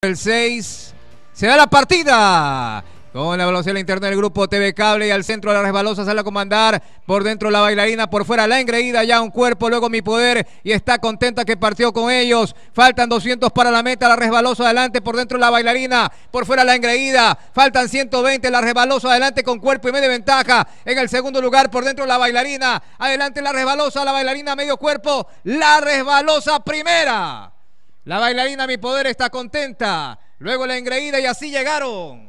El 6 se da la partida. Con la velocidad interna del grupo TV Cable y al centro de la resbalosa sale a comandar. Por dentro la bailarina, por fuera la engreída, ya un cuerpo, luego mi poder. Y está contenta que partió con ellos. Faltan 200 para la meta, la resbalosa adelante. Por dentro la bailarina, por fuera la engreída. Faltan 120, la resbalosa adelante con cuerpo y media ventaja. En el segundo lugar, por dentro la bailarina. Adelante la resbalosa, la bailarina medio cuerpo. La resbalosa primera. La bailarina Mi Poder está contenta. Luego la engreída y así llegaron.